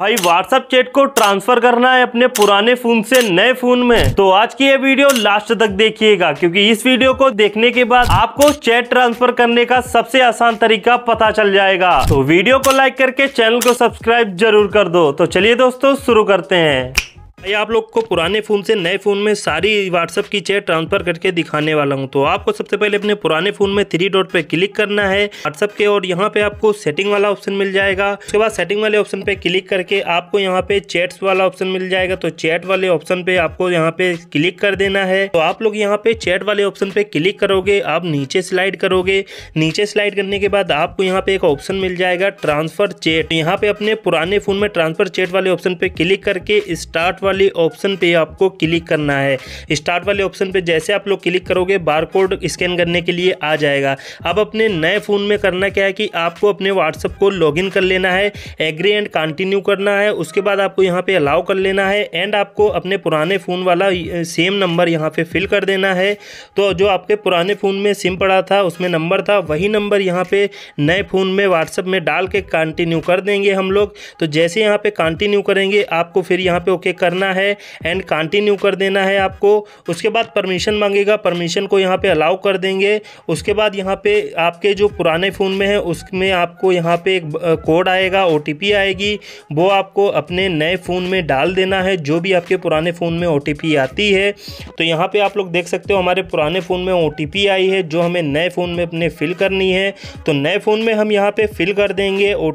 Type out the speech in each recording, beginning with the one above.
भाई WhatsApp chat को transfer करना है अपने पुराने फोन से नए फोन में तो आज की ये वीडियो लास्ट तक देखिएगा क्योंकि इस वीडियो को देखने के बाद आपको चैट ट्रांसफर करने का सबसे आसान तरीका पता चल जाएगा तो वीडियो को लाइक करके चैनल को सब्सक्राइब जरूर कर दो तो चलिए दोस्तों शुरू करते हैं भाई आप लोग को पुराने फ़ोन से नए फ़ोन में सारी व्हाट्सअप की चैट ट्रांसफ़र करके दिखाने वाला हूं तो आपको सबसे पहले अपने पुराने फ़ोन में थ्री डॉट पे क्लिक करना है व्हाट्सअप के और यहां पे आपको सेटिंग वाला ऑप्शन मिल जाएगा उसके बाद सेटिंग वाले ऑप्शन पे क्लिक करके आपको यहाँ पे चैट्स वाला ऑप्शन मिल जाएगा तो चैट वाले ऑप्शन पे आपको यहाँ पे क्लिक कर देना है तो आप लोग यहाँ पे चैट वाले ऑप्शन पे क्लिक करोगे आप नीचे स्लाइड करोगे नीचे स्लाइड करने के बाद आपको यहाँ पे एक ऑप्शन मिल जाएगा ट्रांसफ़र चैट यहाँ पे अपने पुराने फ़ोन में ट्रांसफ़र चैट वाले ऑप्शन पे क्लिक करके स्टार्ट वाली ऑप्शन पे आपको क्लिक करना है स्टार्ट वाले ऑप्शन पे जैसे आप लोग क्लिक करोगे बारकोड स्कैन करने के लिए आ जाएगा अब अपने नए फ़ोन में करना क्या है कि आपको अपने व्हाट्सअप को लॉगिन कर लेना है एग्री एंड कंटिन्यू करना है उसके बाद आपको यहाँ पर अलाउ कर लेना है एंड आपको अपने पुराने फ़ोन वाला सेम नंबर यहाँ पे फिल कर देना है तो जो आपके पुराने फ़ोन में सिम पड़ा था उसमें नंबर था वही नंबर यहाँ पे नए फ़ोन में व्हाट्सअप में डाल के कंटिन्यू कर देंगे हम लोग तो जैसे यहाँ पे कंटिन्यू करेंगे आपको फिर यहाँ पे ओके करना करना है एंड कंटिन्यू कर देना है आपको उसके बाद परमिशन मांगेगा परमिशन को यहाँ पे अलाउ कर देंगे उसके बाद यहाँ पे आपके जो पुराने फ़ोन में है उसमें आपको यहाँ पे एक कोड आएगा ओ आएगी वो आपको अपने नए फ़ोन में डाल देना है जो भी आपके पुराने फ़ोन में ओ आती है तो यहाँ पर आप लोग देख सकते हो हमारे पुराने फ़ोन में ओ आई है जो हमें नए फ़ोन में अपने फिल करनी है तो नए फ़ोन में हम यहाँ पर फिल कर देंगे ओ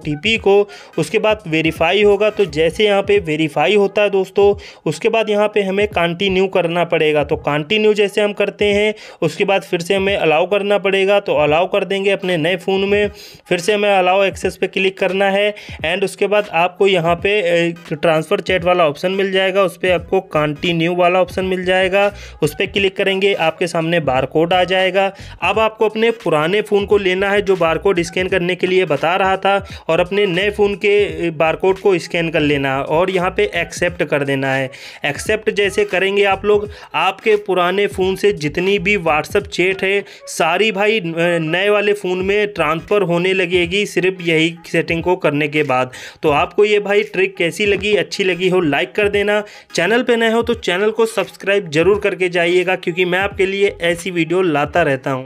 को उसके बाद वेरीफाई होगा तो जैसे यहाँ पे वेरीफाई होता है दोस्तों उसके बाद यहाँ पे हमें कंटिन्यू करना पड़ेगा तो कंटिन्यू जैसे हम करते हैं उसके बाद फिर से हमें अलाउ करना पड़ेगा तो अलाउ कर देंगे अपने नए फ़ोन में फिर से हमें अलाउ एक्सेस पे क्लिक करना है एंड उसके बाद आपको यहाँ पे ट्रांसफ़र चैट वाला ऑप्शन मिल जाएगा उस पर आपको कंटिन्यू वाला ऑप्शन मिल जाएगा उस पर क्लिक करेंगे आपके सामने बार कोड आ जाएगा अब आपको अपने पुराने फ़ोन को लेना है जो बार कोड स्कैन करने के लिए बता रहा था और अपने नए फ़ोन के बार को स्कैन कर लेना और यहाँ पर एक्सेप्ट कर देना देना है एक्सेप्ट जैसे करेंगे आप लोग आपके पुराने फ़ोन से जितनी भी व्हाट्सअप चेट है सारी भाई नए वाले फ़ोन में ट्रांसफ़र होने लगेगी सिर्फ यही सेटिंग को करने के बाद तो आपको ये भाई ट्रिक कैसी लगी अच्छी लगी हो लाइक कर देना चैनल पर नए हो तो चैनल को सब्सक्राइब जरूर करके जाइएगा क्योंकि मैं आपके लिए ऐसी वीडियो लाता रहता हूँ